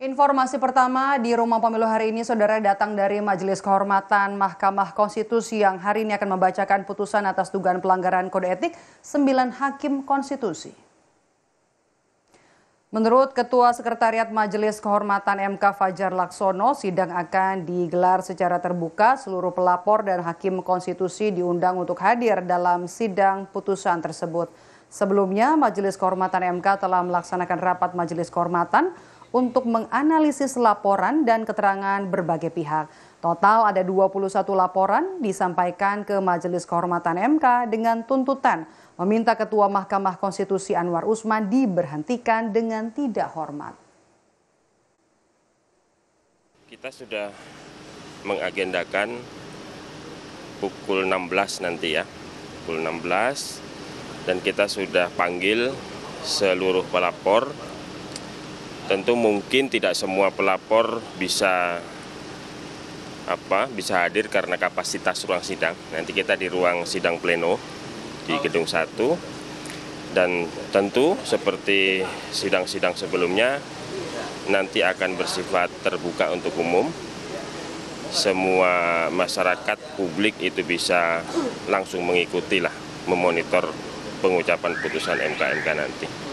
Informasi pertama di rumah pemilu hari ini saudara datang dari Majelis Kehormatan Mahkamah Konstitusi yang hari ini akan membacakan putusan atas dugaan pelanggaran kode etik 9 hakim konstitusi. Menurut Ketua Sekretariat Majelis Kehormatan MK Fajar Laksono, sidang akan digelar secara terbuka. Seluruh pelapor dan hakim konstitusi diundang untuk hadir dalam sidang putusan tersebut. Sebelumnya, Majelis Kehormatan MK telah melaksanakan rapat Majelis Kehormatan untuk menganalisis laporan dan keterangan berbagai pihak. Total ada 21 laporan disampaikan ke Majelis Kehormatan MK dengan tuntutan meminta Ketua Mahkamah Konstitusi Anwar Usman diberhentikan dengan tidak hormat. Kita sudah mengagendakan pukul 16 nanti ya, pukul 16 dan kita sudah panggil seluruh pelapor tentu mungkin tidak semua pelapor bisa apa bisa hadir karena kapasitas ruang sidang. Nanti kita di ruang sidang pleno di gedung satu dan tentu seperti sidang-sidang sebelumnya nanti akan bersifat terbuka untuk umum. Semua masyarakat publik itu bisa langsung mengikuti lah memonitor pengucapan putusan MKMK mk nanti.